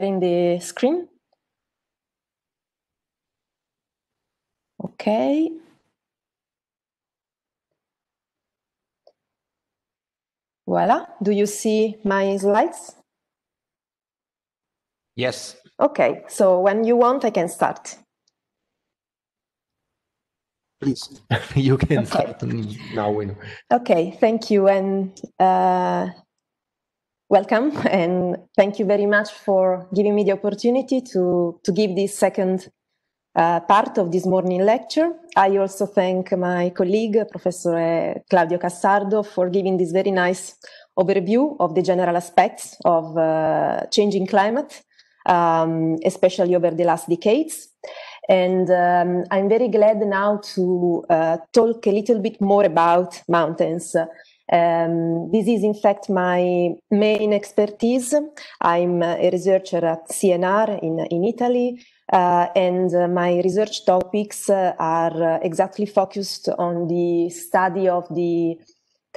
in the screen? Okay. Voila, do you see my slides? Yes. Okay, so when you want, I can start. Please, you can okay. start now. Okay, thank you. And uh, welcome and thank you very much for giving me the opportunity to, to give this second uh, part of this morning lecture. I also thank my colleague, Professor uh, Claudio Cassardo, for giving this very nice overview of the general aspects of uh, changing climate, um, especially over the last decades. And um, I'm very glad now to uh, talk a little bit more about mountains. Um, this is, in fact, my main expertise. I'm a researcher at CNR in, in Italy, uh, and uh, my research topics uh, are uh, exactly focused on the study of the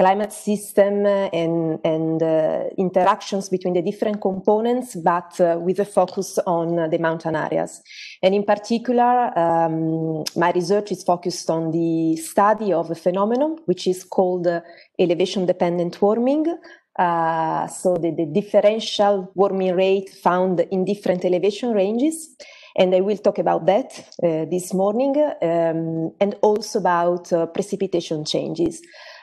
climate system and, and uh, interactions between the different components, but uh, with a focus on the mountain areas. And in particular, um, my research is focused on the study of a phenomenon which is called uh, elevation dependent warming. Uh, so the, the differential warming rate found in different elevation ranges. And I will talk about that uh, this morning um, and also about uh, precipitation changes.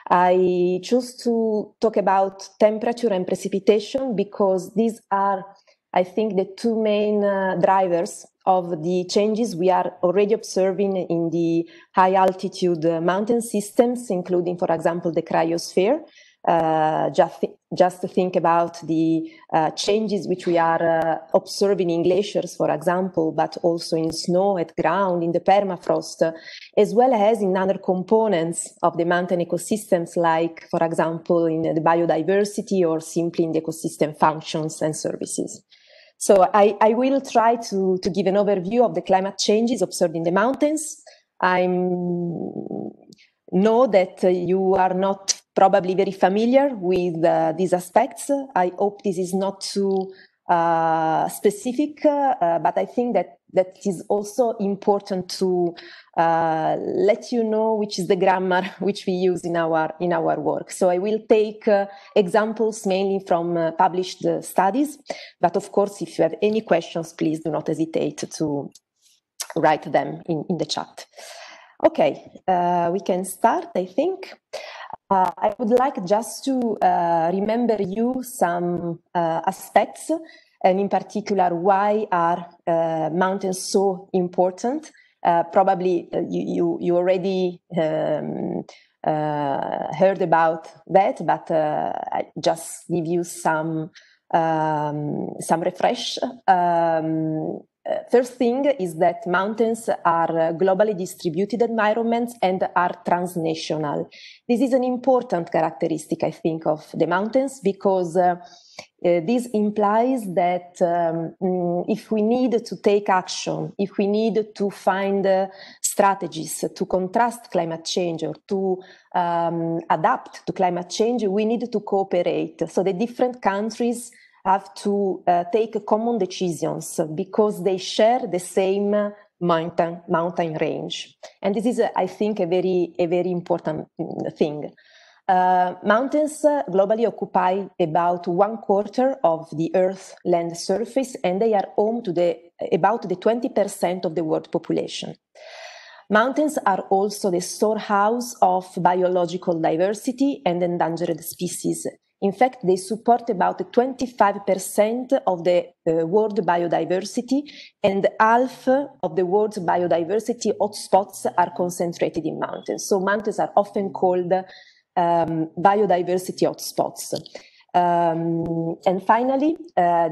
I choose to talk about temperature and precipitation because these are, I think, the two main uh, drivers of the changes we are already observing in the high altitude uh, mountain systems, including, for example, the cryosphere. Uh, just, th- just think about the uh, changes which we are uh, observing in glaciers, for example, but also in snow at ground, in the permafrost, uh, as well as in other components of the mountain ecosystems, like, for example, in the biodiversity or simply in the ecosystem functions and services. So I, I will try to, to give an overview of the climate changes observed in the mountains. i know that you are not probably very familiar with uh, these aspects. I hope this is not too uh, specific, uh, but I think that that is also important to uh, let you know which is the grammar which we use in our in our work. So I will take uh, examples mainly from published studies, but of course, if you have any questions, please do not hesitate to write them in, in the chat. Okay, uh, we can start, I think. Uh, I would like just to uh, remember you some uh, aspects, and in particular, why are uh, mountains so important? Uh, probably uh, you, you, you, already um, heard about that, but I just give you some um, some refresh. Um, first thing is that mountains are uh, globally distributed environments and are transnational. This is an important characteristic, I think, of the mountains because uh, uh, this implies that um, mm, if we need to take action, if we need to find uh, strategies to contrast climate change or to um, adapt to climate change, we need to cooperate. So the different countries have to uh, take common decisions because they share the same mountain mountain range and this is uh, i think a very a very important mm, thing uh, mountains globally occupy about one quarter of the Earth's land surface, and they are home to the about the 20% of the world population. Mountains are also the storehouse of biological diversity and endangered species, in fact, they support about 25% of the uh, world biodiversity and half of the world's biodiversity hotspots are concentrated in mountains. So mountains are often called um, biodiversity hotspots. Um, and finally, uh,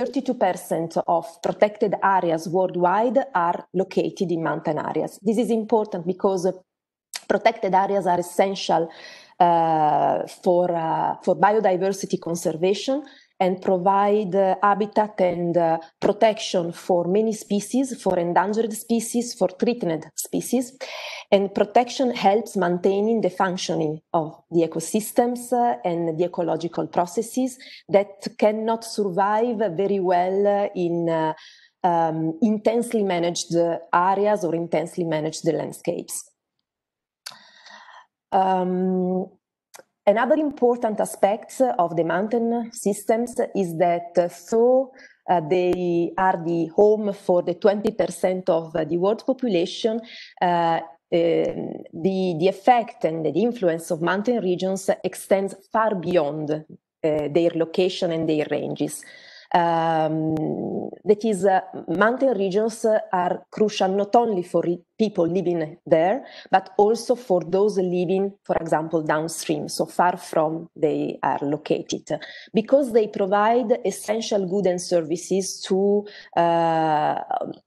32% of protected areas worldwide are located in mountain areas. This is important because protected areas are essential uh, for, uh, for biodiversity conservation and provide uh, habitat and uh, protection for many species, for endangered species, for threatened species. And protection helps maintaining the functioning of the ecosystems uh, and the ecological processes that cannot survive very well in uh, um, intensely managed areas or intensely managed landscapes. Um, another important aspect of the mountain systems is that though uh, they are the home for the 20% of the world population, uh, uh, the, the effect and the influence of mountain regions extends far beyond uh, their location and their ranges um, that is uh, mountain regions are crucial not only for people living there but also for those living for example downstream so far from they are located because they provide essential goods and services to uh,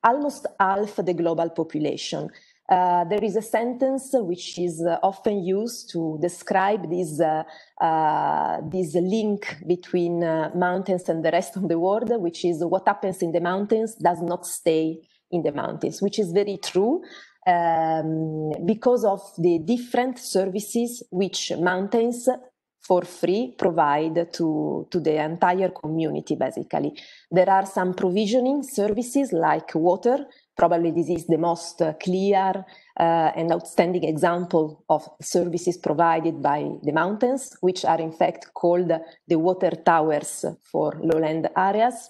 almost half the global population uh, there is a sentence which is uh, often used to describe this, uh, uh this link between uh, mountains and the rest of the world, which is what happens in the mountains does not stay in the mountains, which is very true. Um, because of the different services which mountains for free provide to, to the entire community, basically. There are some provisioning services like water, probably this is the most clear uh, and outstanding example of services provided by the mountains, which are in fact called the water towers for lowland areas.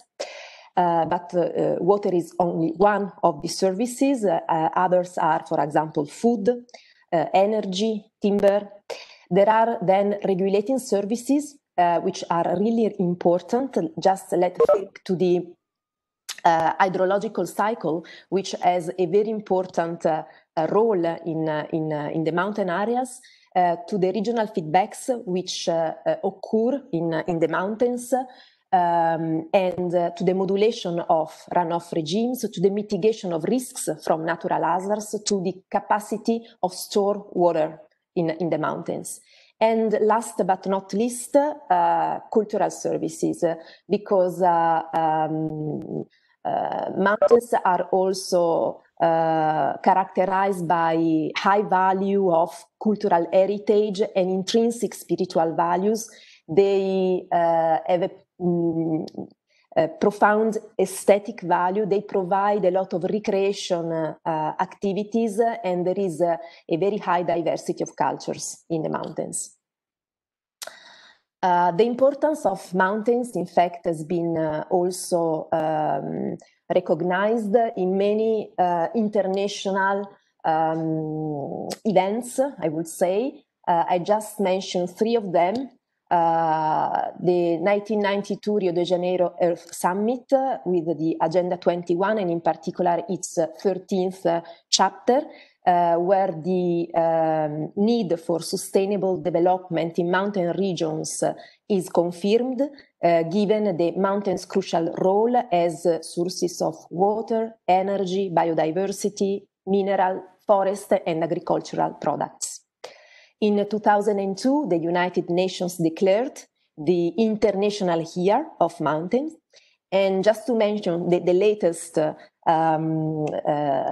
Uh, but uh, uh water is only one of the services. Uh, uh, others are, for example, food, energy, timber. There are then regulating services, which are really important. Just let's flip to the uh, hydrological cycle, which has a very important uh, uh role in, uh, in, uh, in the mountain areas, to the regional feedbacks which occur in, in the mountains, um, and uh, to the modulation of runoff regimes, to the mitigation of risks from natural hazards, to the capacity of store water in, in the mountains. And last but not least, uh, cultural services, because uh, um, uh, mountains are also uh, characterized by high value of cultural heritage and intrinsic spiritual values. They uh, have a, mm, a, profound aesthetic value. They provide a lot of recreation activities, and there is a, a very high diversity of cultures in the mountains. Uh, the importance of mountains, in fact, has been uh, also um, recognized in many uh, international um, events, I would say. Uh, I just mentioned three of them. Uh, the 1992 Rio de Janeiro Earth Summit uh, with the Agenda 21 and in particular its 13th chapter uh, where the um, need for sustainable development in mountain regions is confirmed, uh, given the mountains' crucial role as sources of water, energy, biodiversity, mineral, forest, and agricultural products. In 2002, the United Nations declared the International Year of Mountains. And just to mention the, the latest um, uh,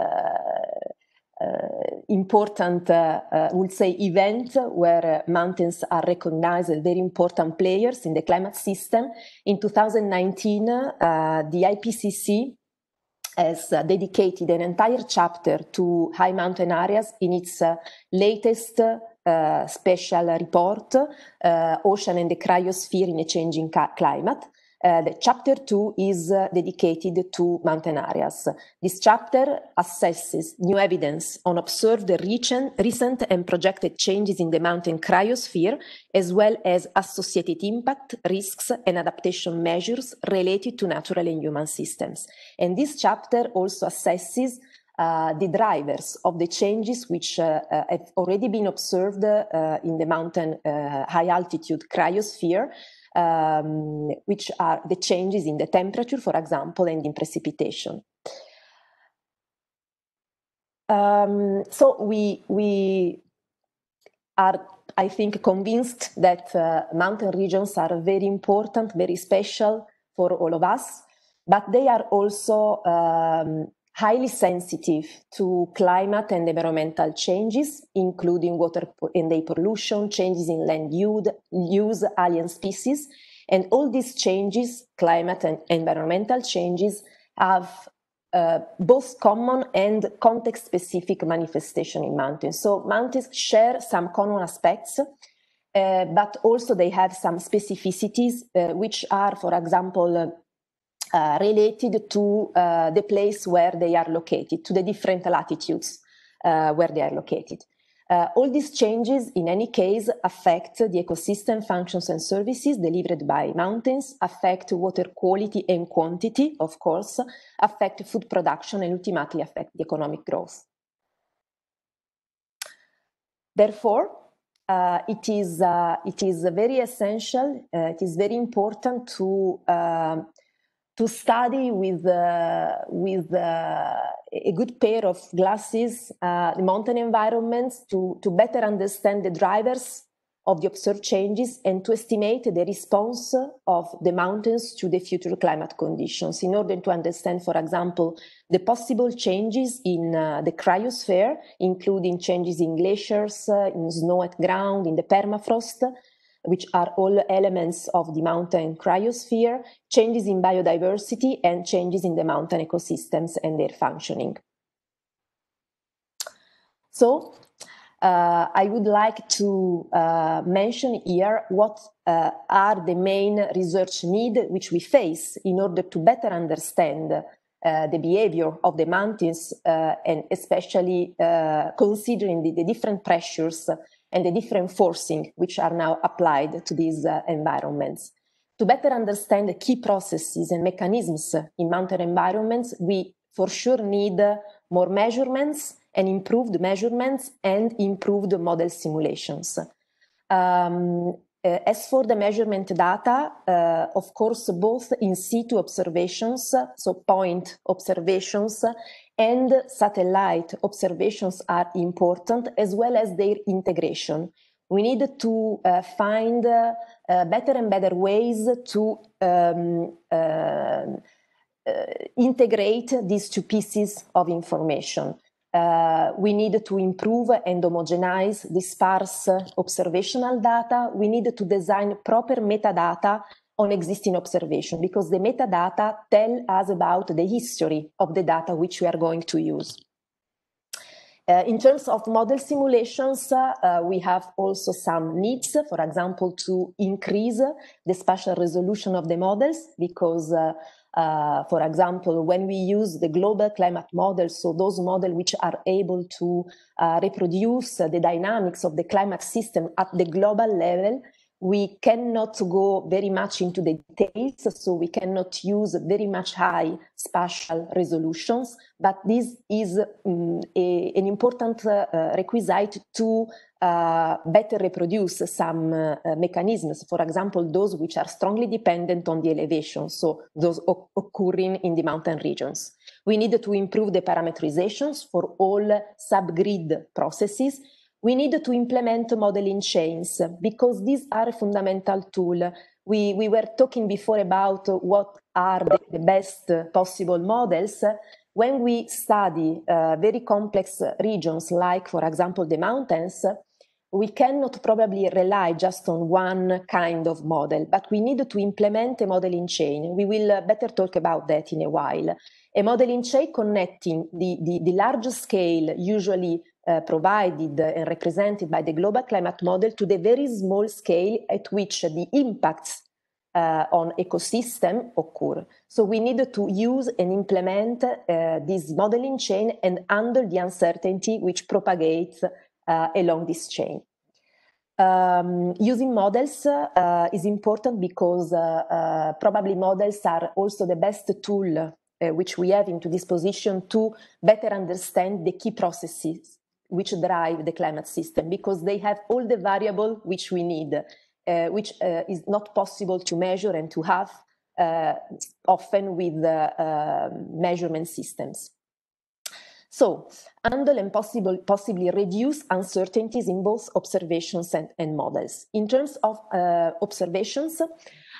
Eh, important, uh, would say, event where mountains are recognized as very important players in the climate system. In 2019, eh, the IPCC has dedicated an entire chapter to high mountain areas in its latest uh, special report, uh, Ocean and the Cryosphere in a Changing Climate. Eh, the chapter two is uh, dedicated to mountain areas. This chapter assesses new evidence on observed recent, recent and projected changes in the mountain cryosphere, as well as associated impact, risks, and adaptation measures related to natural and human systems. And this chapter also assesses uh, the drivers of the changes which uh, uh, have already been observed in the mountain high altitude cryosphere um, which are the changes in the temperature, for example, and in precipitation. Um, so we we are I think convinced that uh, mountain regions are very important, very special for all of us, but they are also um, highly sensitive to climate and environmental changes, including water and air pollution, changes in land use, alien species, and all these changes, climate and environmental changes, have uh, both common and context specific manifestation in mountains. So mountains share some common aspects, uh, but also they have some specificities, uh, which are, for example, uh, uh, related to uh, the place where they are located, to the different latitudes uh, where they are located. Uh, all these changes, in any case, affect the ecosystem functions and services delivered by mountains, affect water quality and quantity, of course, affect food production, and ultimately affect the economic growth. Therefore, uh, it is uh, it is very essential. Uh, it is very important to uh, to study with uh, with uh, a good pair of glasses uh, the mountain environments to to better understand the drivers of the observed changes and to estimate the response of the mountains to the future climate conditions in order to understand for example the possible changes in uh, the cryosphere including changes in glaciers uh, in snow at ground in the permafrost which are all elements of the mountain cryosphere, changes in biodiversity, and changes in the mountain ecosystems and their functioning. So, uh, I would like to uh, mention here what uh, are the main research needs which we face in order to better understand uh, the behavior of the mountains uh, and especially uh, considering the, the different pressures and the different forcing which are now applied to these uh, environments. To better understand the key processes and mechanisms in mountain environments, we for sure need more measurements and improved measurements and improved model simulations. Um, uh, as for the measurement data, uh, of course, both in situ observations, so point observations, and satellite observations are important as well as their integration. We need to uh, find uh, uh, better and better ways to um, um uh, integrate these two pieces of information. Uh, we need to improve and homogenize the sparse observational data. We need to design proper metadata on existing observation because the metadata tell us about the history of the data which we are going to use. Uh, in terms of model simulations, uh, uh we have also some needs, for example, to increase the spatial resolution of the models because, uh, uh, for example, when we use the global climate models, so those models which are able to reproduce the dynamics of the climate system at the global level, we cannot go very much into the details, so we cannot use very much high spatial resolutions, but this is um, a, an important uh, requisite to uh, better reproduce some uh, mechanisms, for example, those which are strongly dependent on the elevation, so those occurring in the mountain regions. We need to improve the parameterizations for all subgrid processes we need to implement modeling chains because these are a fundamental tool. We, we were talking before about what are the, the best possible models. When we study uh, very complex regions, like, for example, the mountains, we cannot probably rely just on one kind of model, but we need to implement a modeling chain. We will uh, better talk about that in a while. A modeling chain connecting the, the, the large scale, usually uh, provided and represented by the global climate model to the very small scale at which the impacts uh, on ecosystem occur. So we need to use and implement uh, this modeling chain and handle the uncertainty which propagates uh, along this chain. Um, using models uh, is important because probably models are also the best tool which we have into this position to better understand the key processes which drive the climate system because they have all the variable which we need, uh, which uh, is not possible to measure and to have uh, often with uh, um, measurement systems. So, handle and possible, possibly reduce uncertainties in both observations and, and models. In terms of uh, observations,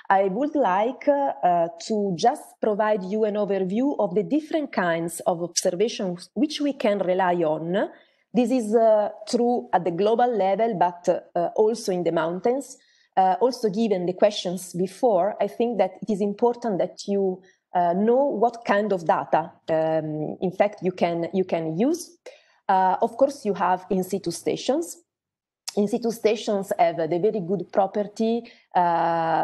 I would like uh, to just provide you an overview of the different kinds of observations which we can rely on this is uh, true at the global level, but uh, also in the mountains. Uh, also, given the questions before, I think that it is important that you uh, know what kind of data, um, in fact, you can you can use. Uh, of course, you have in situ stations. In situ stations have the very good property uh,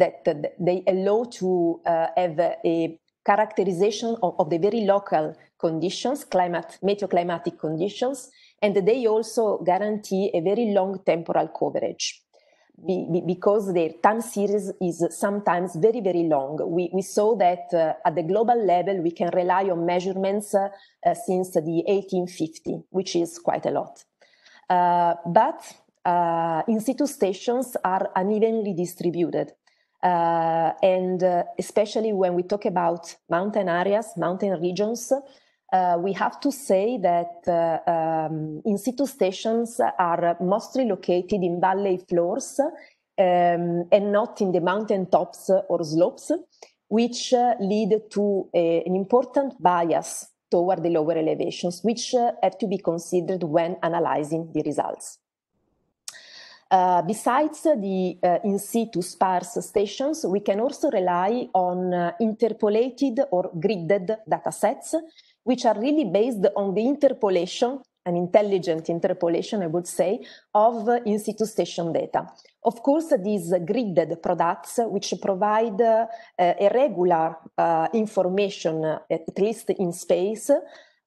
that, that, they allow to have a characterization of, of, the very local conditions, climate, meteoclimatic conditions, and they also guarantee a very long temporal coverage be, be, because their time series is sometimes very, very long. We, we saw that uh, at the global level, we can rely on measurements uh, uh, since the 1850, which is quite a lot. Uh, but uh, in situ stations are unevenly distributed. Uh, and especially when we talk about mountain areas, mountain regions, uh, we have to say that uh, um, in situ stations are mostly located in valley floors um, and not in the mountain tops or slopes, which uh, lead to a, an important bias toward the lower elevations, which uh, have to be considered when analyzing the results. Uh, besides the uh, in situ sparse stations, we can also rely on uh, interpolated or gridded datasets which are really based on the interpolation, an intelligent interpolation, I would say, of uh, in situ station data. Of course, these gridded products, which provide uh, a regular uh, information, uh, at least in space,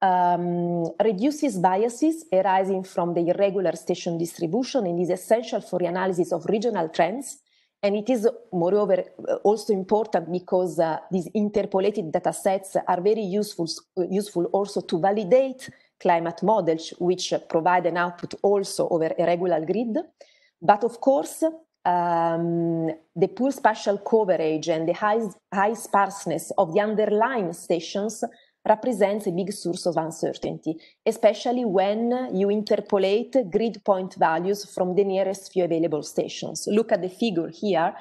um, reduces biases arising from the irregular station distribution and is essential for the analysis of regional trends and it is, moreover, uh, also important because uh, these interpolated data sets are very useful, uh, useful also to validate climate models, which provide an output also over a regular grid. But of course, um, the poor spatial coverage and the high, high sparseness of the underlying stations represents a big source of uncertainty, especially when you interpolate grid point values from the nearest few available stations. Look at the figure here.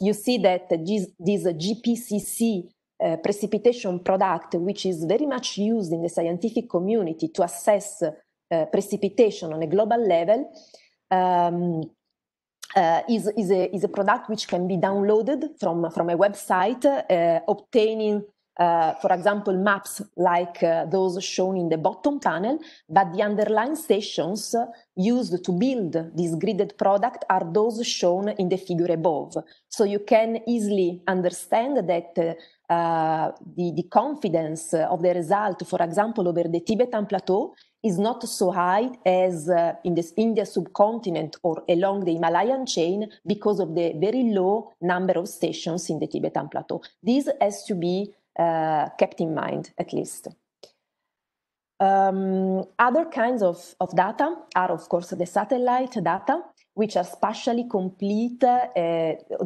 You see that this, GPCC uh, precipitation product, which is very much used in the scientific community to assess uh, precipitation on a global level, um, uh, is, is, a, is a product which can be downloaded from, from a website, uh, obtaining uh, for example, maps like uh, those shown in the bottom panel, but the underlying stations used to build this gridded product are those shown in the figure above. So you can easily understand that uh, the, the confidence of the result, for example, over the Tibetan plateau is not so high as uh, in the India subcontinent or along the Himalayan chain because of the very low number of stations in the Tibetan plateau. This has to be uh, kept in mind at least. Um, other kinds of, of data are, of course, the satellite data, which are spatially complete, uh,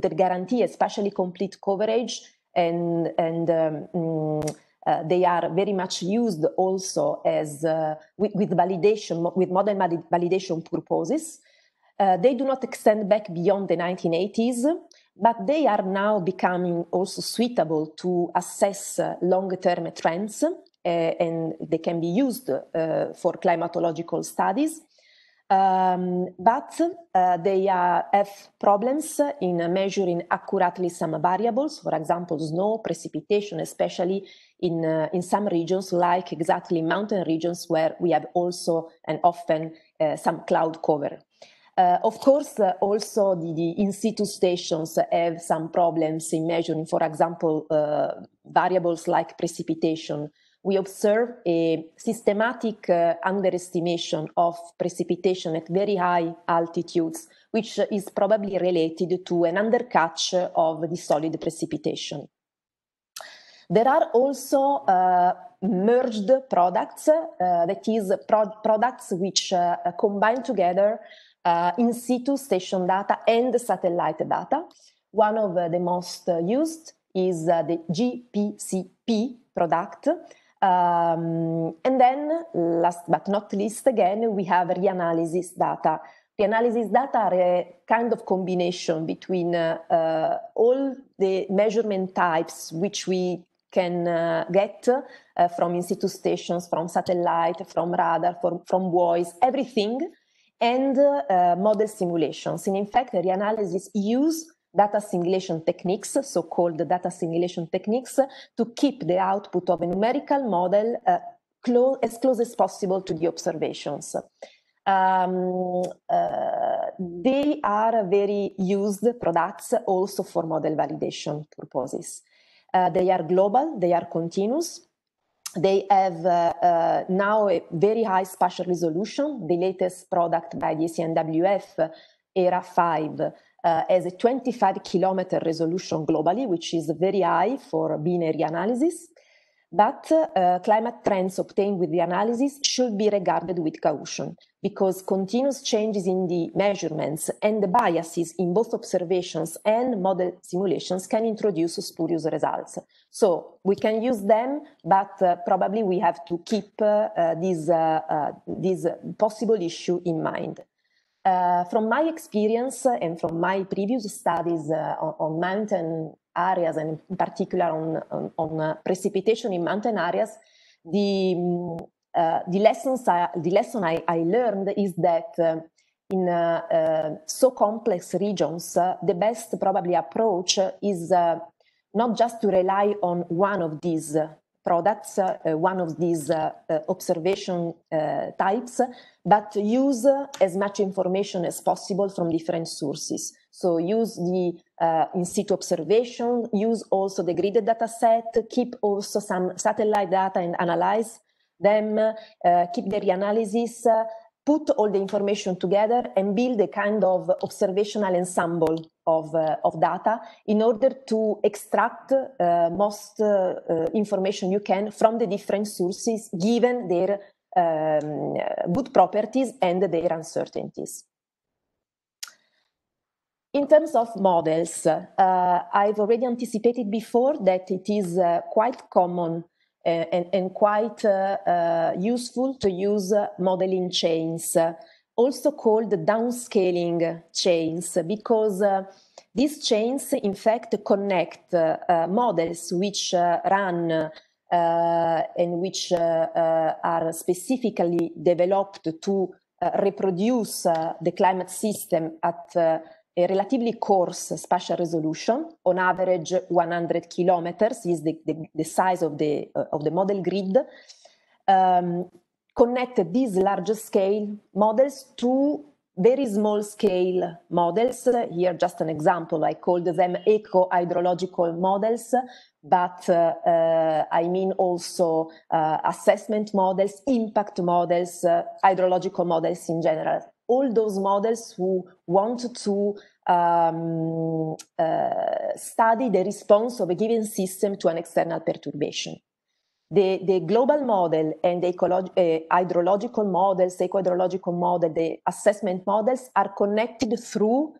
that guarantee a spatially complete coverage, and, and um, mm, uh, they are very much used also as uh, with, with, validation, with model validation purposes. Uh, they do not extend back beyond the 1980s, but they are now becoming also suitable to assess long-term trends uh, and they can be used uh, for climatological studies. Um, but uh, they have problems in measuring accurately some variables, for example, snow, precipitation, especially in, in some regions, like exactly mountain regions where we have also and often some cloud cover. Uh, of course, uh, also the, the, in situ stations have some problems in measuring, for example, uh, variables like precipitation. We observe a systematic uh, underestimation of precipitation at very high altitudes, which is probably related to an undercatch of the solid precipitation. There are also uh, merged products, uh, that is, pro products which combine together uh, in situ station data and satellite data. One of uh, the most uh, used is uh, the GPCP product. Um, and then, last but not least, again, we have reanalysis data. Reanalysis data are a kind of combination between uh, uh, all the measurement types which we can uh, get from in situ stations, from satellite, from radar, from, from voice, everything and uh, model simulations. And in fact, reanalysis use data simulation techniques, so-called data simulation techniques, to keep the output of a numerical model uh, as close as possible to the observations. Um, uh, they are very used products also for model validation purposes. Uh, they are global, they are continuous, they have uh, uh, now a very high spatial resolution. The latest product by the CNWF, ERA 5, uh, has a 25 kilometer resolution globally, which is very high for binary analysis. But uh, climate trends obtained with the analysis should be regarded with caution because continuous changes in the measurements and the biases in both observations and model simulations can introduce spurious results. So we can use them, but uh, probably we have to keep uh, uh this, uh, uh, this possible issue in mind. from my experience and from my previous studies on, on mountain areas and in particular on, on, on uh, precipitation in mountain areas, the, uh, the, lessons I, the lesson I, I learned is that uh, in uh, uh, so complex regions, the best probably approach is not just to rely on one of these products, one of these observation types, but use as much information as possible from different sources. So use the uh, in situ observation, use also the gridded data set, keep also some satellite data and analyze them, uh, keep the reanalysis, uh, put all the information together and build a kind of observational ensemble of, uh, of data in order to extract uh, most uh, uh, information you can from the different sources given their um, good properties and their uncertainties. In terms of models, uh, I've already anticipated before that it is uh, quite common uh, and, and quite uh, uh, useful to use modeling chains, also called downscaling chains, because these chains, in fact, connect models which run and which are specifically developed to reproduce the climate system at relatively coarse spatial resolution. On average, 100 kilometers is the, the, the size of the, uh, of the model grid. Um, connect these large scale models to very small scale models. Here, just an example, I called them eco hydrological models, but uh, uh, I mean also uh, assessment models, impact models, uh, hydrological models in general all those models who want to um, uh, study the response of a given system to an external perturbation. The, the global model and the uh, hydrological models, the hydrological model, the assessment models are connected through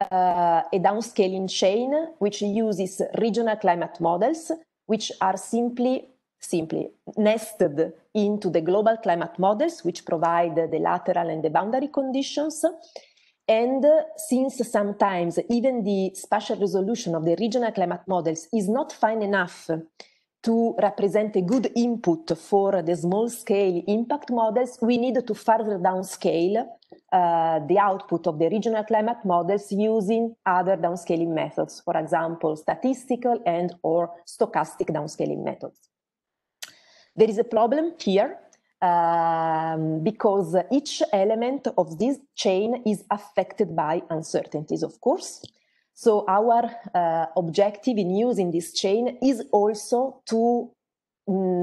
uh, a downscaling chain which uses regional climate models, which are simply simply nested into the global climate models, which provide the lateral and the boundary conditions. And uh, since sometimes even the spatial resolution of the regional climate models is not fine enough to represent a good input for the small scale impact models, we need to further downscale uh, the output of the regional climate models using other downscaling methods, for example, statistical and or stochastic downscaling methods. There is a problem here um, because each element of this chain is affected by uncertainties, of course. So our uh, objective in using this chain is also to um,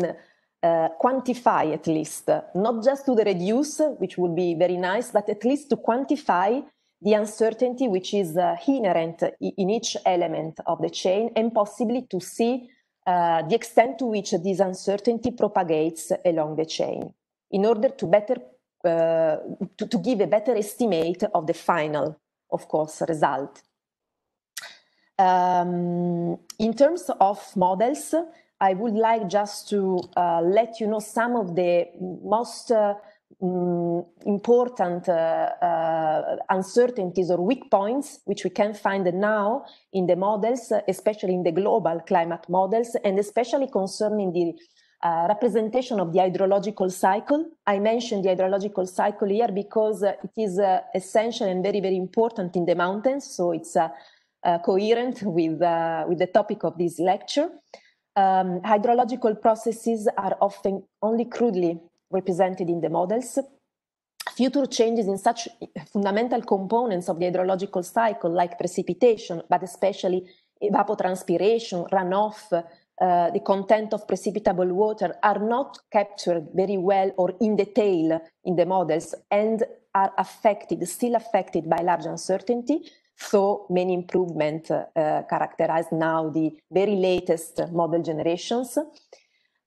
uh, quantify at least, uh, not just to the reduce, which would be very nice, but at least to quantify the uncertainty which is uh, inherent in each element of the chain and possibly to see uh, the extent to which this uncertainty propagates along the chain in order to better uh, to, to, give a better estimate of the final of course result um, in terms of models i would like just to uh, let you know some of the most uh, Mm, important uh, uh, uncertainties or weak points which we can find now in the models, especially in the global climate models, and especially concerning the uh, representation of the hydrological cycle. I mentioned the hydrological cycle here because uh, it is uh, essential and very, very important in the mountains. So it's uh, coherent with, with the topic of this lecture. Um, hydrological processes are often only crudely represented in the models, future changes in such fundamental components of the hydrological cycle, like precipitation, but especially evapotranspiration, runoff, uh, the content of precipitable water, are not captured very well or in detail in the models and are affected, still affected by large uncertainty. So many improvements uh, characterize now the very latest model generations.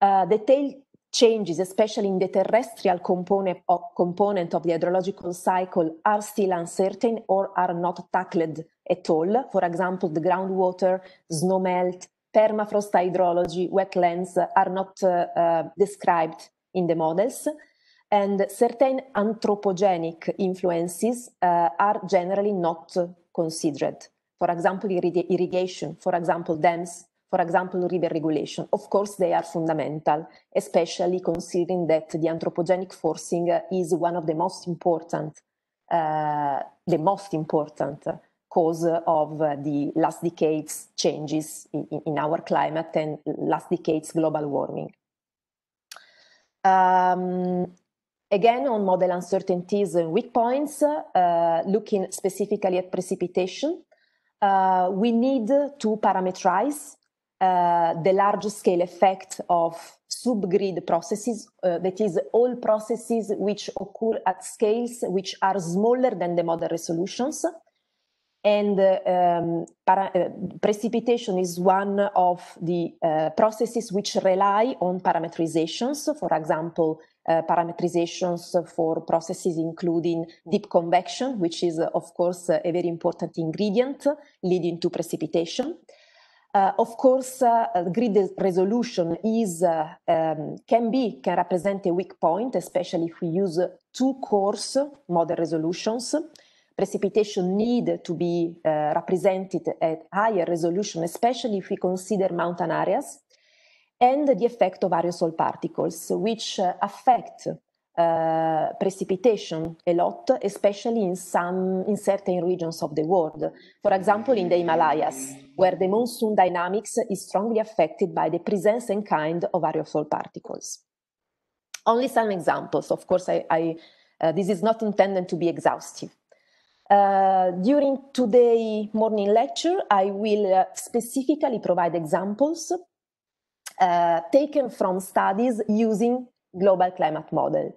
Uh, detailed changes, especially in the terrestrial component of, component of the hydrological cycle, are still uncertain or are not tackled at all. For example, the groundwater, snowmelt, permafrost hydrology, wetlands are not uh, uh, described in the models. And certain anthropogenic influences uh, are generally not considered. For example, irrigation, for example, dams, for example, river regulation. Of course, they are fundamental, especially considering that the anthropogenic forcing is one of the most important, uh, the most important cause of the last decades changes in, in our climate and last decades global warming. Um, again, on model uncertainties and weak points, uh, looking specifically at precipitation, uh, we need to parameterize uh, the large scale effect of subgrid processes, uh, that is, all processes which occur at scales which are smaller than the model resolutions. And uh, um, uh, precipitation is one of the processes which rely on parametrizations, for example, uh, parametrizations for processes including deep convection, which is, of course, a very important ingredient leading to precipitation. Uh, of course, uh, uh grid resolution is uh, um, can be can represent a weak point, especially if we use two coarse model resolutions. Precipitation need to be uh, represented at higher resolution, especially if we consider mountain areas, and the effect of aerosol particles, which uh, affect uh, precipitation a lot, especially in some in certain regions of the world. For example, in the Himalayas, where the monsoon dynamics is strongly affected by the presence and kind of aerosol particles. Only some examples. Of course, I, I uh, this is not intended to be exhaustive. Uh, during today morning lecture, I will uh, specifically provide examples uh, taken from studies using global climate model.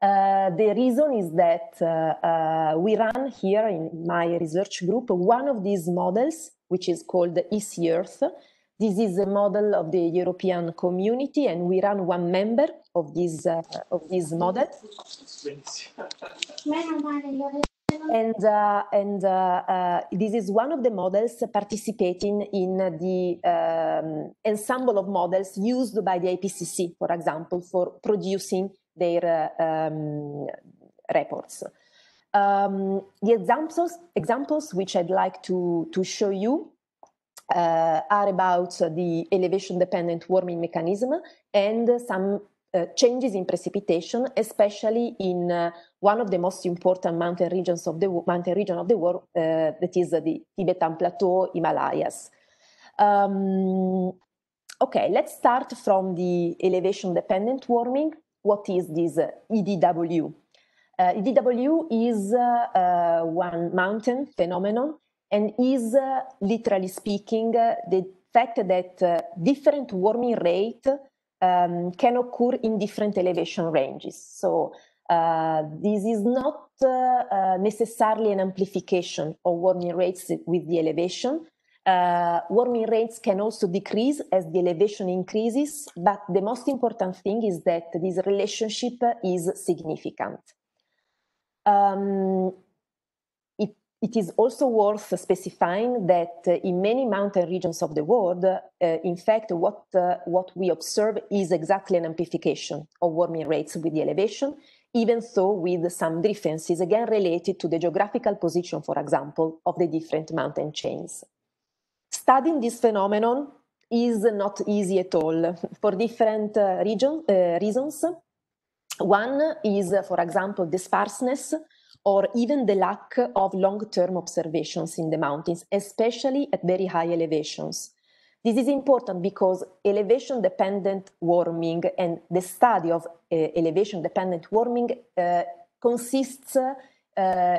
Uh, the reason is that uh, uh, we run here in my research group one of these models, which is called EC Earth. This is a model of the European community, and we run one member of this, uh, of this model. and, uh, and uh, uh, this is one of the models participating in the um, ensemble of models used by the IPCC, for example, for producing their um, reports. Um, the examples, examples which I'd like to, to show you uh, are about the elevation dependent warming mechanism and some uh, changes in precipitation, especially in uh, one of the most important mountain regions of the mountain region of the world, uh, that is the Tibetan Plateau, Himalayas. Um, okay, let's start from the elevation dependent warming what is this uh, EDW? Uh, EDW is uh, one mountain phenomenon and is, literally speaking, the fact that different warming rate um, can occur in different elevation ranges. So uh, this is not uh, uh, necessarily an amplification of warming rates with the elevation, uh, warming rates can also decrease as the elevation increases, but the most important thing is that this relationship is significant. Um, it, it is also worth specifying that uh, in many mountain regions of the world, uh, in fact, what, uh, what we observe is exactly an amplification of warming rates with the elevation, even though with some differences, again related to the geographical position, for example, of the different mountain chains. Studying this phenomenon is not easy at all for different uh, region, uh, reasons. One is, uh, for example, the sparseness or even the lack of long term observations in the mountains, especially at very high elevations. This is important because elevation dependent warming and the study of uh, elevation dependent warming uh, consists uh,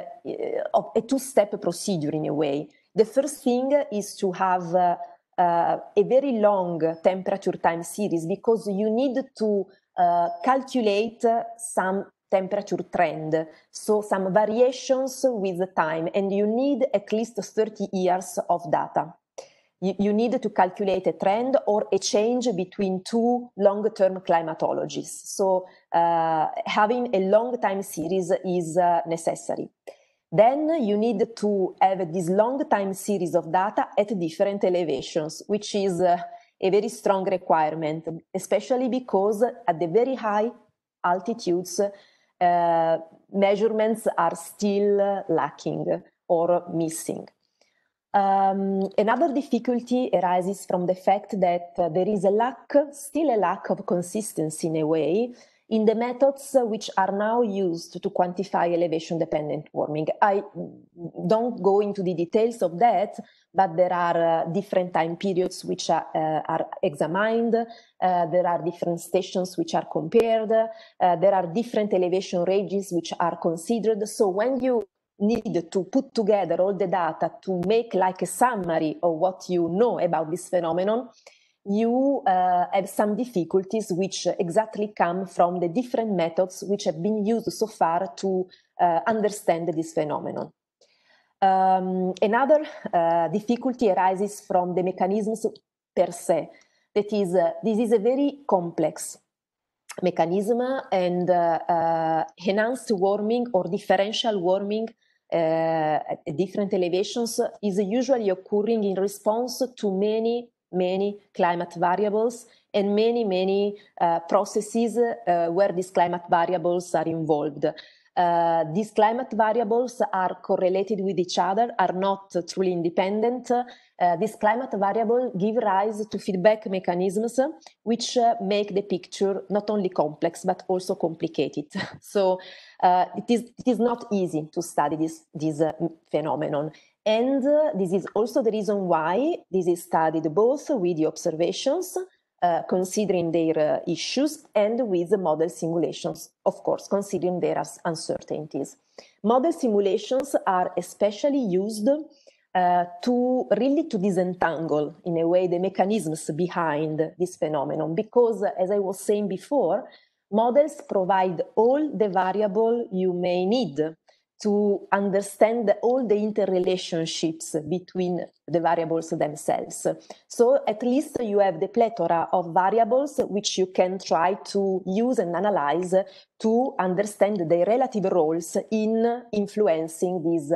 of a two step procedure in a way the first thing is to have uh, uh, a very long temperature time series because you need to uh, calculate some temperature trend, so some variations with time, and you need at least 30 years of data. You, you need to calculate a trend or a change between two long term climatologies. So, uh, having a long time series is uh, necessary. Then you need to have this long time series of data at different elevations, which is uh, a very strong requirement, especially because at the very high altitudes, uh, measurements are still lacking or missing. Um, another difficulty arises from the fact that uh, there is a lack, still a lack of consistency in a way, in the methods uh, which are now used to quantify elevation dependent warming. I don't go into the details of that, but there are uh, different time periods which are, uh, are examined, uh, there are different stations which are compared, uh, there are different elevation ranges which are considered. So when you need to put together all the data to make like a summary of what you know about this phenomenon, you uh, have some difficulties which exactly come from the different methods which have been used so far to uh, understand this phenomenon. Um, another uh, difficulty arises from the mechanisms per se. That is, uh, this is a very complex mechanism, and uh, uh, enhanced warming or differential warming at different elevations is usually occurring in response to many many climate variables and many, many uh, processes uh, where these climate variables are involved. Uh, these climate variables are correlated with each other, are not truly independent. Uh, these climate variables give rise to feedback mechanisms uh, which uh, make the picture not only complex but also complicated. so uh, it, is, it is not easy to study this, this phenomenon. And uh, this is also the reason why this is studied both with the observations, uh, considering their uh, issues, and with the model simulations, of course, considering their uncertainties. Model simulations are especially used uh, to really to disentangle in a way the mechanisms behind this phenomenon because as i was saying before models provide all the variable you may need to understand all the interrelationships between the variables themselves. So at least you have the plethora of variables which you can try to use and analyze to understand the relative roles in influencing these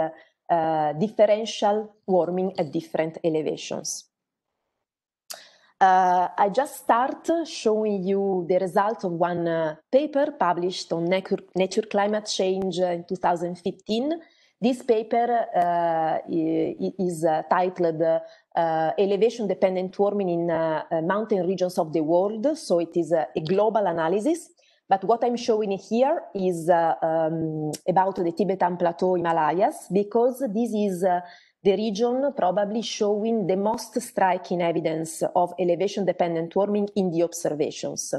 uh, differential warming at different elevations. Uh, I just start showing you the result of one uh, paper published on Nature, Nature Climate Change uh, in 2015. This paper uh, is uh, titled uh, Elevation Dependent Warming in Mountain Regions of the World. So it is a, a global analysis. But what I'm showing here is um, about the Tibetan Plateau Himalayas, because this is the region probably showing the most striking evidence of elevation dependent warming in the observations.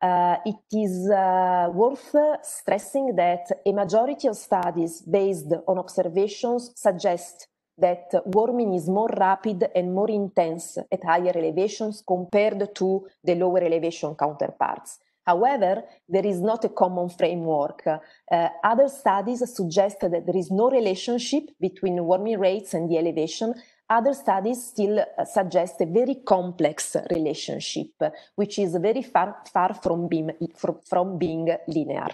Uh, it is uh, worth stressing that a majority of studies based on observations suggest that warming is more rapid and more intense at higher elevations compared to the lower elevation counterparts. However, there is not a common framework. Uh, other studies suggest that there is no relationship between warming rates and the elevation. Other studies still uh, suggest a very complex relationship, which is very far, far from, being, from, being linear.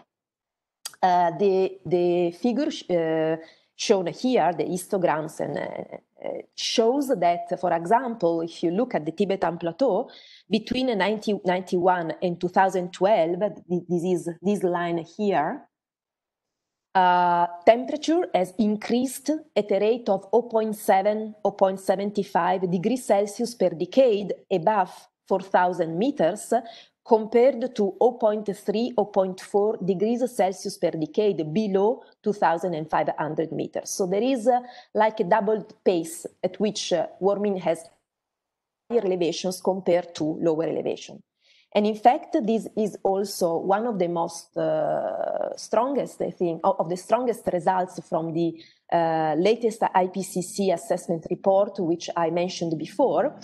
Uh, the, the figure uh, shown here, the histograms and uh, shows that, for example, if you look at the Tibetan plateau, between 1991 and 2012, this is this line here, uh, temperature has increased at a rate of 0.7, 0.75 degrees Celsius per decade above 4,000 meters, compared to 0.3, 0.4 degrees Celsius per decade below 2,500 meters. So there is uh, like a doubled pace at which uh, warming has higher elevations compared to lower elevation. And in fact, this is also one of the most uh, strongest, I think, of the strongest results from the uh, latest IPCC assessment report, which I mentioned before,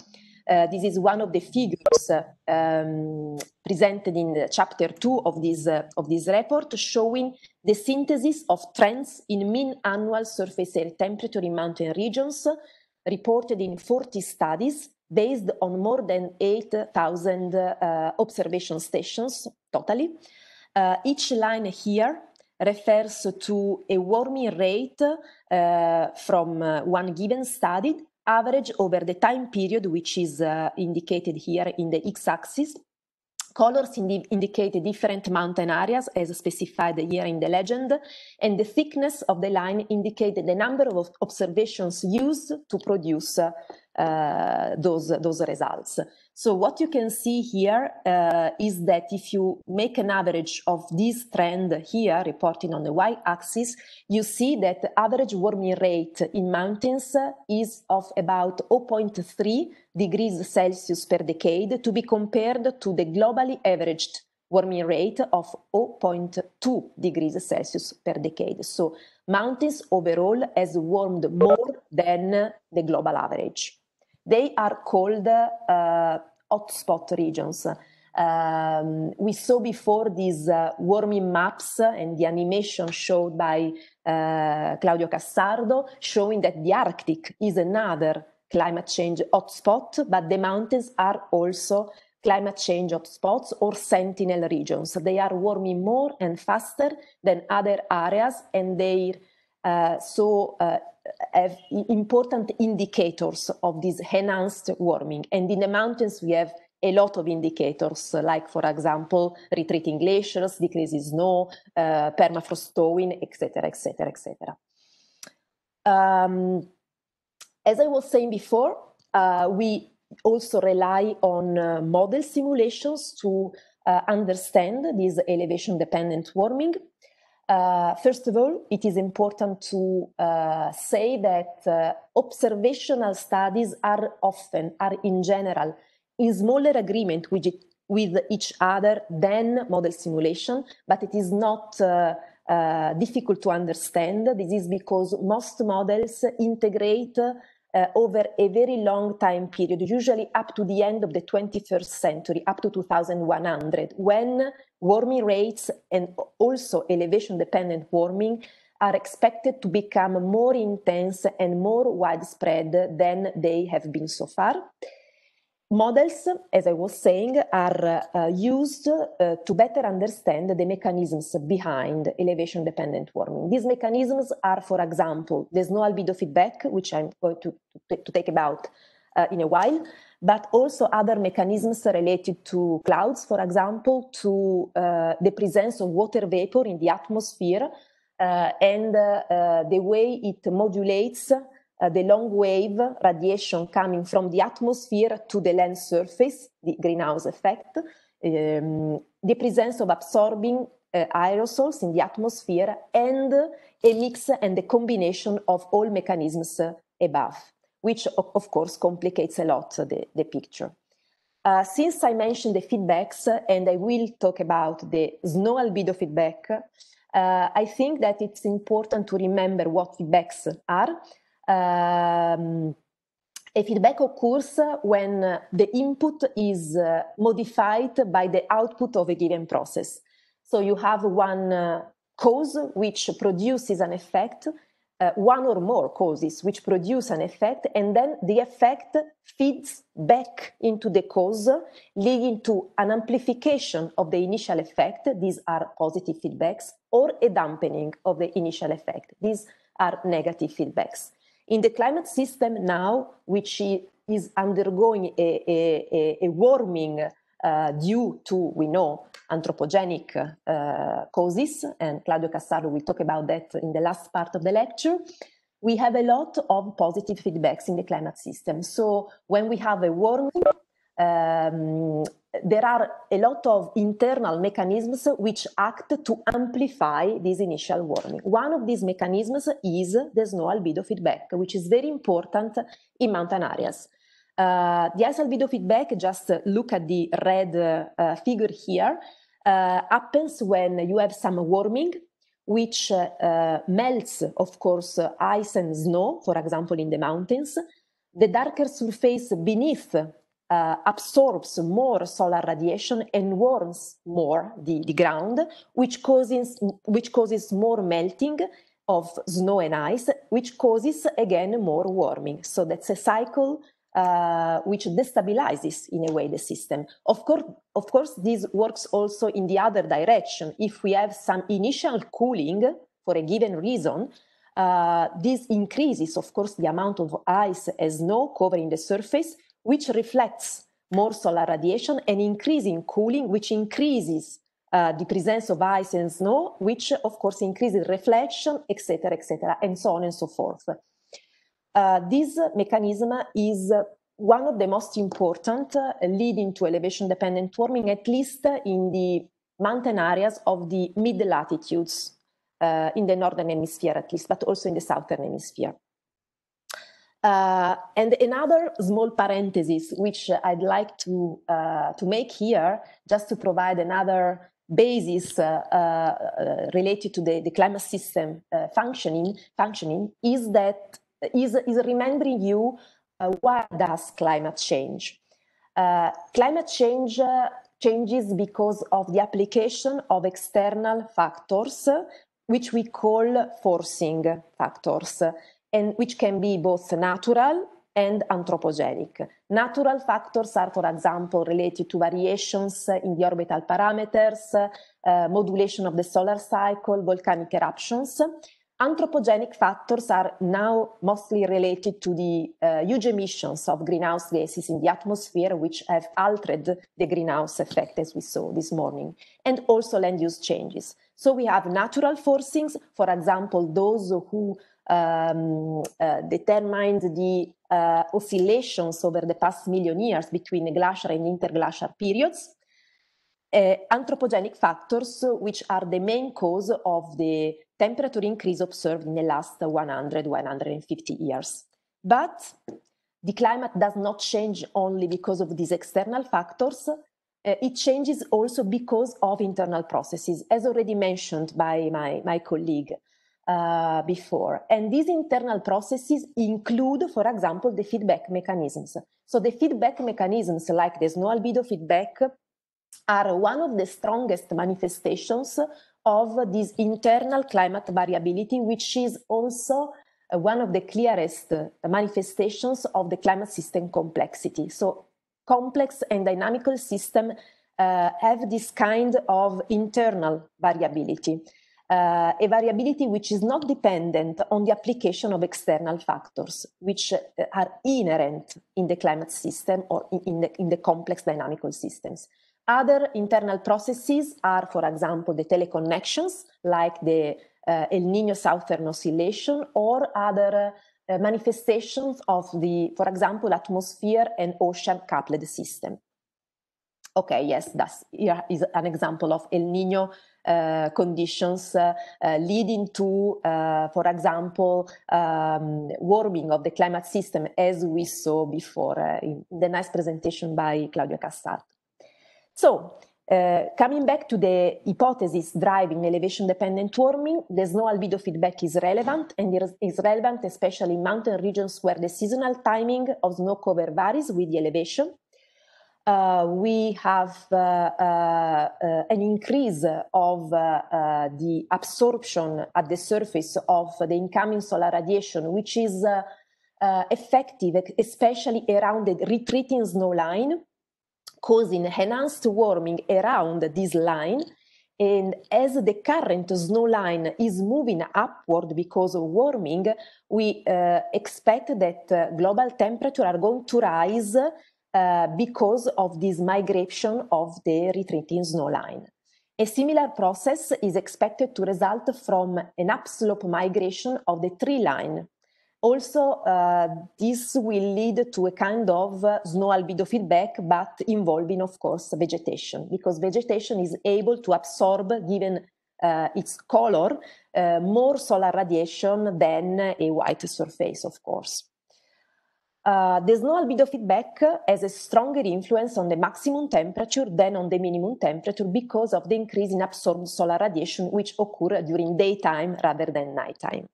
uh, this is one of the figures um, presented in chapter two of this, uh, of this report, showing the synthesis of trends in mean annual surface air temperature in mountain regions, reported in 40 studies based on more than 8,000 uh, observation stations totally. Uh, each line here refers to a warming rate uh, from uh, one given study average over the time period, which is uh, indicated here in the x-axis. Colors indi- indicate different mountain areas as specified here in the legend, and the thickness of the line indicates the number of observations used to produce uh, uh, those, those results. So what you can see here uh, is that if you make an average of this trend here, reporting on the y-axis, you see that the average warming rate in mountains is of about 0.3 degrees Celsius per decade to be compared to the globally averaged warming rate of 0.2 degrees Celsius per decade. So mountains overall has warmed more than the global average. They are called uh, hotspot regions. Um, we saw before these uh, warming maps and the animation showed by uh, Claudio Cassardo showing that the Arctic is another climate change hotspot, but the mountains are also climate change hotspots or sentinel regions. They are warming more and faster than other areas and their uh, so uh, have important indicators of this enhanced warming. And in the mountains, we have a lot of indicators, like, for example, retreating glaciers, decreasing snow, uh, permafrost thawing, etc., etc., etc. Um, as I was saying before, uh, we also rely on uh, model simulations to uh, understand this elevation-dependent warming. Uh, first of all, it is important to uh, say that uh, observational studies are often, are in general, in smaller agreement with, it, with each other than model simulation, but it is not uh, uh, difficult to understand. This is because most models integrate uh, over a very long time period, usually up to the end of the 21st century, up to 2100, when warming rates and also elevation dependent warming are expected to become more intense and more widespread than they have been so far. Models, as I was saying, are uh, used uh, to better understand the mechanisms behind elevation dependent warming. These mechanisms are, for example, there's no albedo feedback, which I'm going to, to take about uh, in a while, but also other mechanisms related to clouds, for example, to uh, the presence of water vapor in the atmosphere uh, and uh, the way it modulates uh, the long wave radiation coming from the atmosphere to the land surface, the greenhouse effect, um, the presence of absorbing uh, aerosols in the atmosphere, and a mix and a combination of all mechanisms above, which of course complicates a lot the, the picture. Uh, since I mentioned the feedbacks, and I will talk about the snow albedo feedback, uh, I think that it's important to remember what feedbacks are um, a feedback occurs when the input is uh, modified by the output of a given process. So you have one uh, cause which produces an effect, uh, one or more causes which produce an effect, and then the effect feeds back into the cause, leading to an amplification of the initial effect. These are positive feedbacks, or a dampening of the initial effect. These are negative feedbacks. In the climate system now, which is undergoing a, a, a warming uh, due to, we know, anthropogenic uh, causes, and Claudio Cassaro will talk about that in the last part of the lecture, we have a lot of positive feedbacks in the climate system. So when we have a warming, um, there are a lot of internal mechanisms which act to amplify this initial warning. One of these mechanisms is the snow albedo feedback, which is very important in mountain areas. Uh, the ice albedo feedback, just look at the red uh, figure here, uh, happens when you have some warming, which uh, uh, melts, of course, ice and snow, for example, in the mountains. The darker surface beneath uh, absorbs more solar radiation and warms more the, the ground, which causes, which causes more melting of snow and ice, which causes again more warming. So that's a cycle uh, which destabilizes in a way the system. Of course, of course, this works also in the other direction. If we have some initial cooling for a given reason, uh, this increases, of course, the amount of ice and snow covering the surface, which reflects more solar radiation and increasing cooling, which increases uh, the presence of ice and snow, which of course increases reflection, etc., etc., and so on and so forth. Uh, this mechanism is one of the most important uh, leading to elevation dependent warming, at least in the mountain areas of the mid latitudes, uh, in the northern hemisphere at least, but also in the southern hemisphere. Uh, and another small parenthesis, which I'd like to uh, to make here, just to provide another basis uh, uh related to the, the climate system uh, functioning functioning, is that is is remembering you uh, why does climate change? climate change changes because of the application of external factors, which we call forcing factors and which can be both natural and anthropogenic. Natural factors are, for example, related to variations in the orbital parameters, uh, modulation of the solar cycle, volcanic eruptions. Anthropogenic factors are now mostly related to the uh, huge emissions of greenhouse gases in the atmosphere, which have altered the greenhouse effect, as we saw this morning, and also land use changes. So we have natural forcings, for example, those who um, uh, determined the uh, oscillations over the past million years between glacial and interglacial periods. Uh, anthropogenic factors, which are the main cause of the temperature increase observed in the last 100, 150 years. But the climate does not change only because of these external factors. Uh, it changes also because of internal processes, as already mentioned by my, my colleague uh, before. And these internal processes include, for example, the feedback mechanisms. So the feedback mechanisms like the snow albedo feedback are one of the strongest manifestations of this internal climate variability, which is also uh, one of the clearest manifestations of the climate system complexity. So complex and dynamical system uh, have this kind of internal variability uh, a variability which is not dependent on the application of external factors, which uh, are inherent in the climate system or in the, in the complex dynamical systems. Other internal processes are, for example, the teleconnections, like the uh, El Nino Southern Oscillation, or other uh, manifestations of the, for example, atmosphere and ocean coupled system. Okay, yes, that's here is an example of El Nino uh, eh, conditions uh, uh, leading to, eh, for example, um, warming of the climate system, as we saw before in the nice presentation by Claudia Cassart. So, coming back to the hypothesis driving elevation-dependent warming, the snow albedo feedback is relevant, and is relevant especially in mountain regions where the seasonal timing of snow cover varies with the elevation uh, we have uh, uh, an increase of the absorption at the surface of the incoming solar radiation, which is effective, especially around the retreating snow line, causing enhanced warming around this line. And as the current snow line is moving upward because of warming, we uh, expect that uh, global temperature are going to rise uh, because of this migration of the retreating snow line. A similar process is expected to result from an upslope migration of the tree line. Also, uh, this will lead to a kind of uh, snow albedo feedback, but involving, of course, vegetation, because vegetation is able to absorb, given uh, its color, uh, more solar radiation than a white surface, of course. Uh, there's no albedo feedback has a stronger influence on the maximum temperature than on the minimum temperature because of the increase in absorbed solar radiation which occur during daytime rather than nighttime.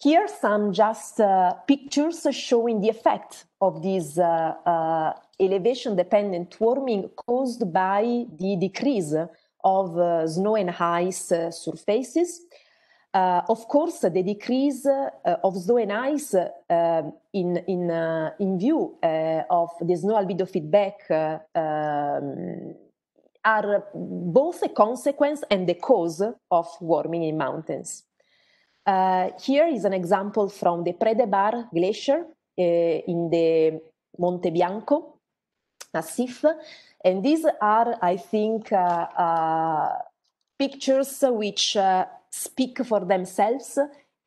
Here are some just uh, pictures showing the effect of this uh, uh elevation-dependent warming caused by the decrease of uh, snow and ice uh, surfaces uh, of course, the decrease uh, of snow and ice uh, in, in, in view of the snow albedo feedback um, are both a consequence and the cause of warming in mountains. Uh, here is an example from the Predebar Glacier uh, in the Monte Bianco, massif, And these are, I think, uh, pictures which speak for themselves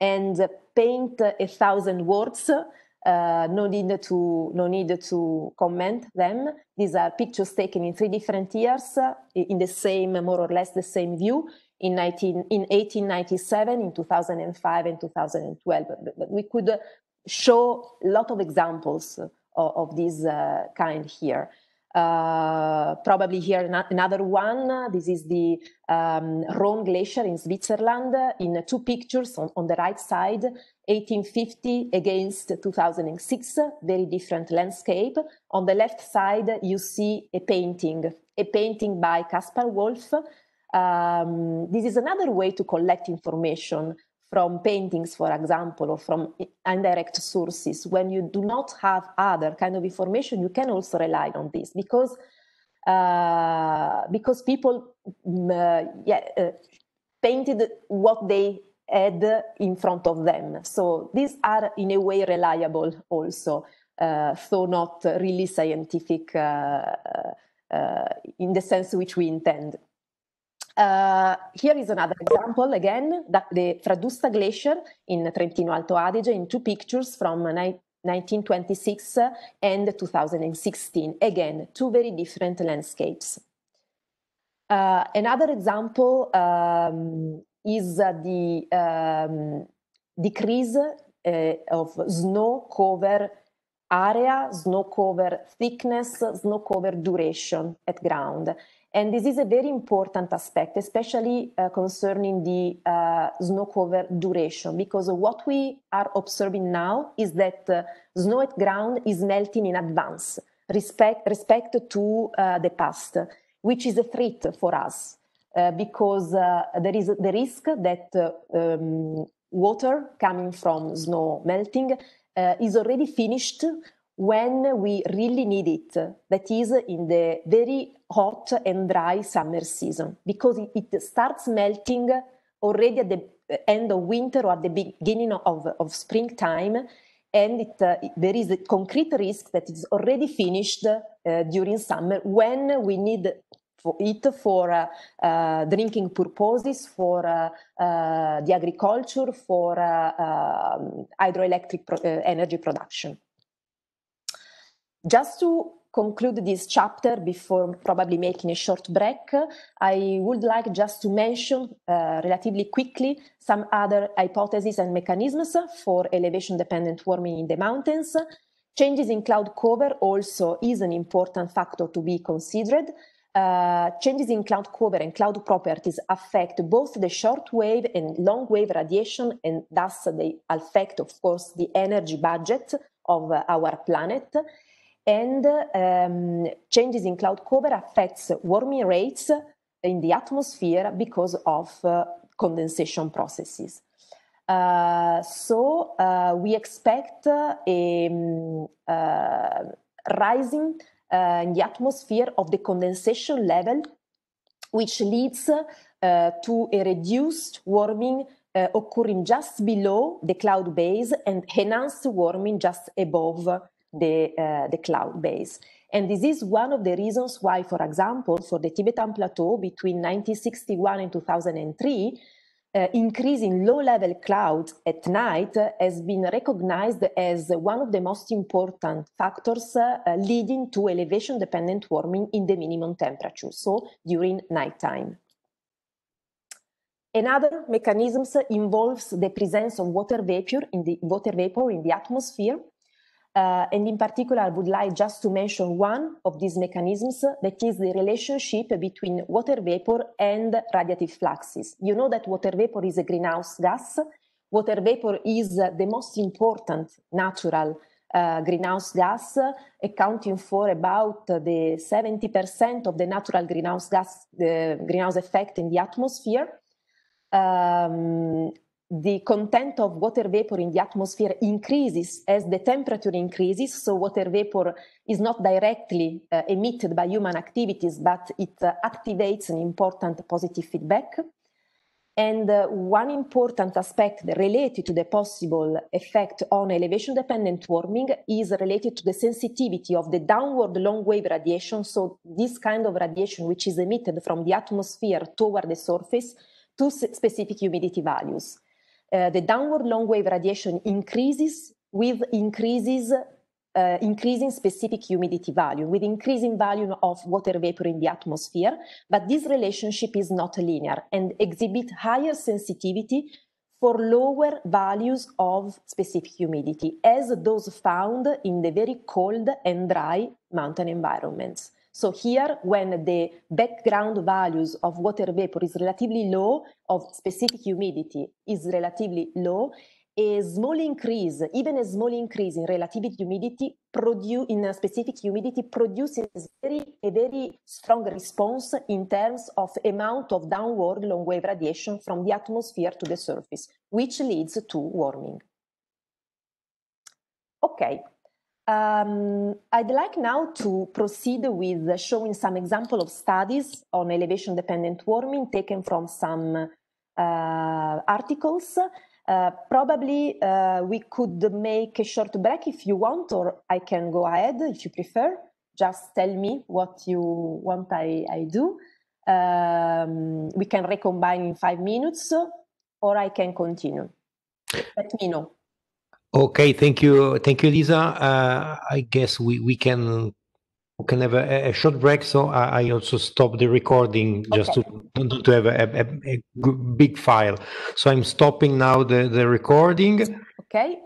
and paint a thousand words. Uh, no need to no need to comment them. These are pictures taken in three different years in the same more or less the same view. In, 19, in 1897, in 2005, and 2012. But we could show a lot of examples of, of this uh, kind here. Uh, probably here another one. This is the um, Rhone Glacier in Switzerland in two pictures on, on the right side, 1850 against 2006, very different landscape. On the left side, you see a painting, a painting by Caspar Wolf. Um, this is another way to collect information from paintings, for example, or from indirect sources, when you do not have other kind of information, you can also rely on this because uh, because people mm, uh, yeah, uh, painted what they had in front of them. So these are in a way reliable also, uh, though not really scientific uh, uh, in the sense which we intend. Uh, here is another example again, the Fradusta Glacier in Trentino Alto Adige in two pictures from 1926 and 2016. Again, two very different landscapes. Uh, another example um, is uh, the um, decrease uh, of snow cover area, snow cover thickness, snow cover duration at ground. And this is a very important aspect, especially uh, concerning the uh, snow cover duration, because what we are observing now is that uh, snow at ground is melting in advance respect, respect to uh, the past, which is a threat for us, uh, because uh, there is the risk that um, water coming from snow melting uh, is already finished when we really need it, that is in the very hot and dry summer season, because it, it starts melting already at the uh, end of winter or at the beginning of, of springtime, and it, uh, there is a concrete risk that it is already finished uh, during summer when we need for it for uh, drinking purposes, for uh, uh, the agriculture, for um, hydroelectric pro energy production. Just to conclude this chapter before probably making a short break, I would like just to mention uh, relatively quickly some other hypotheses and mechanisms for elevation dependent warming in the mountains. Changes in cloud cover also is an important factor to be considered uh, changes in cloud cover and cloud properties affect both the short wave and long wave radiation, and thus they affect, of course, the energy budget of uh, our planet. And um, changes in cloud cover affects warming rates in the atmosphere because of uh, condensation processes. Uh, so uh, we expect a um, rising uh, in the atmosphere of the condensation level, which leads uh, to a reduced warming uh, occurring just below the cloud base and enhanced warming just above the, uh, the cloud base. And this is one of the reasons why, for example, for the Tibetan Plateau between 1961 and 2003, uh, increase in low-level clouds at night has been recognized as one of the most important factors uh, leading to elevation-dependent warming in the minimum temperature, so during nighttime. Another mechanism involves the presence of water vapor in the water vapor in the atmosphere uh, and in particular, I would like just to mention one of these mechanisms that is the relationship between water vapor and radiative fluxes. You know that water vapor is a greenhouse gas. Water vapor is the most important natural uh, greenhouse gas, accounting for about the 70% of the natural greenhouse gas, the greenhouse effect in the atmosphere. Um, the content of water vapor in the atmosphere increases as the temperature increases. So, water vapor is not directly uh, emitted by human activities, but it uh, activates an important positive feedback. And uh, one important aspect related to the possible effect on elevation dependent warming is related to the sensitivity of the downward long wave radiation. So, this kind of radiation, which is emitted from the atmosphere toward the surface, to specific humidity values. Uh, the downward long wave radiation increases with increases uh, increasing specific humidity value, with increasing value of water vapor in the atmosphere, but this relationship is not linear and exhibit higher sensitivity for lower values of specific humidity, as those found in the very cold and dry mountain environments. So here, when the background values of water vapor is relatively low, of specific humidity is relatively low, a small increase, even a small increase in relative humidity produce in a specific humidity produces very, a very strong response in terms of amount of downward long wave radiation from the atmosphere to the surface, which leads to warming. Okay, um, I'd like now to proceed with showing some example of studies on elevation dependent warming taken from some uh, articles. Uh, probably uh, we could make a short break if you want, or I can go ahead if you prefer. Just tell me what you want I, I do. Um, we can recombine in five minutes, or I can continue. Let me know. Okay, thank you, thank you, Lisa. Uh, I guess we we can we can have a, a short break. So I, I, also stop the recording just okay. to to have a, a, a big file. So I'm stopping now the the recording. Okay.